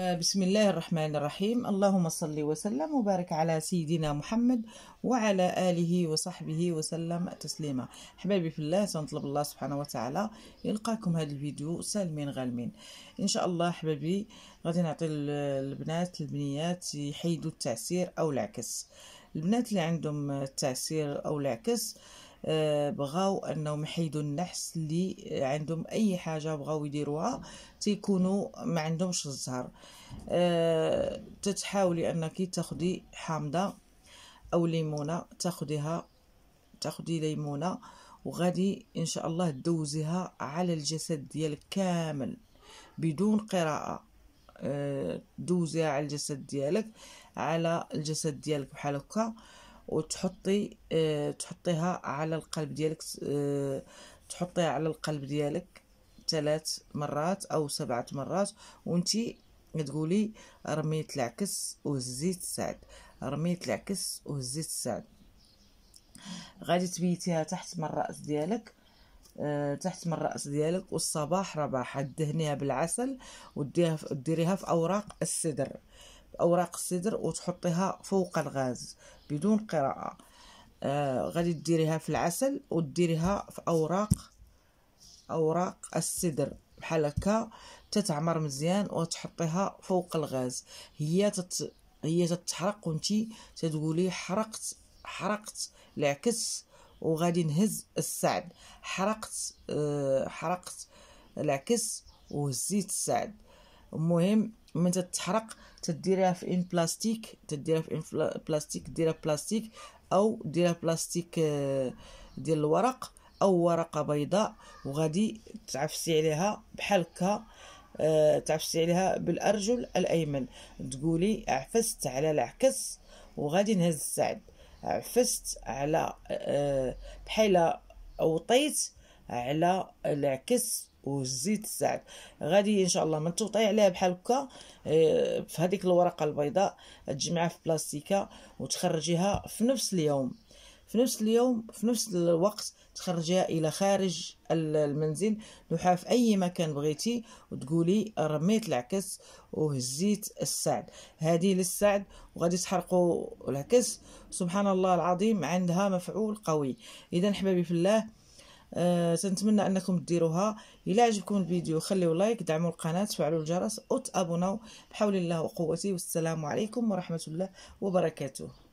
آه، بسم الله الرحمن الرحيم اللهم صل وسلم وبارك على سيدنا محمد وعلى آله وصحبه وسلم تسليما حبايبي في الله سنطلب الله سبحانه وتعالى يلقاكم هذا الفيديو سالمين غالمين إن شاء الله حبايبي غادي نعطي البنات البنيات يحيدوا التعسير أو العكس البنات اللي عندهم التعسير أو العكس آه آه، بغاو انهم يحيدوا النحس اللي عندهم اي حاجه بغاو يديروها تيكونوا ما عندهمش الزهر آه، تتحاولي انك تاخدي حامضه او ليمونه تاخديها تاخدي ليمونه وغادي ان شاء الله تدوزيها على الجسد ديالك كامل بدون قراءه آه، دوزيها على الجسد ديالك على الجسد ديالك بحال هكا وتحطي آه، تحطيها على القلب ديالك آه، تحطيها على القلب ديالك ثلاث مرات او سبعة مرات وانتي تقولي رميت العكس وهزيت السعد رميت العكس وهزيت السعد غادي تبيتيها تحت من الراس ديالك آه، تحت من الراس ديالك والصباح رباح دهنيها بالعسل وديها ديريها في اوراق السدر اوراق السدر وتحطيها فوق الغاز بدون قراءه آه غادي ديريها في العسل وديريها في اوراق اوراق السدر بحال هكا تتعمر مزيان وتحطيها فوق الغاز هي تت هي تتحرق وانت تقولي حرقت حرقت العكس وغادي نهز السعد حرقت آه حرقت العكس وهزيت السعد المهم من تتحرق تديرها في ان بلاستيك تديرها في ان بلاستيك ديرها بلاستيك او ديرها بلاستيك آه، ديال الورق او ورقه بيضاء وغادي تعفسي عليها بحال هكا آه، تعفسي عليها بالارجل الايمن تقولي عفست على العكس وغادي نهز السعد عفست على آه، بحال اوطيت على العكس والزيت الزعف غادي ان شاء الله من تغطي عليها بحال هكا آه، في هذيك الورقه البيضاء تجمعها في بلاستيكه وتخرجيها في نفس اليوم في نفس اليوم في نفس الوقت تخرجيها الى خارج المنزل نحاف في اي مكان بغيتي وتقولي رميت العكس وهزيت السعد هذه للسعد وغادي تحرقوا العكس سبحان الله العظيم عندها مفعول قوي اذا حبابي في الله أه تنتمنى انكم ديروها الى عجبكم الفيديو خليو لايك دعموا القناه وفعلوا الجرس وتابوناو بحول الله وقوته والسلام عليكم ورحمه الله وبركاته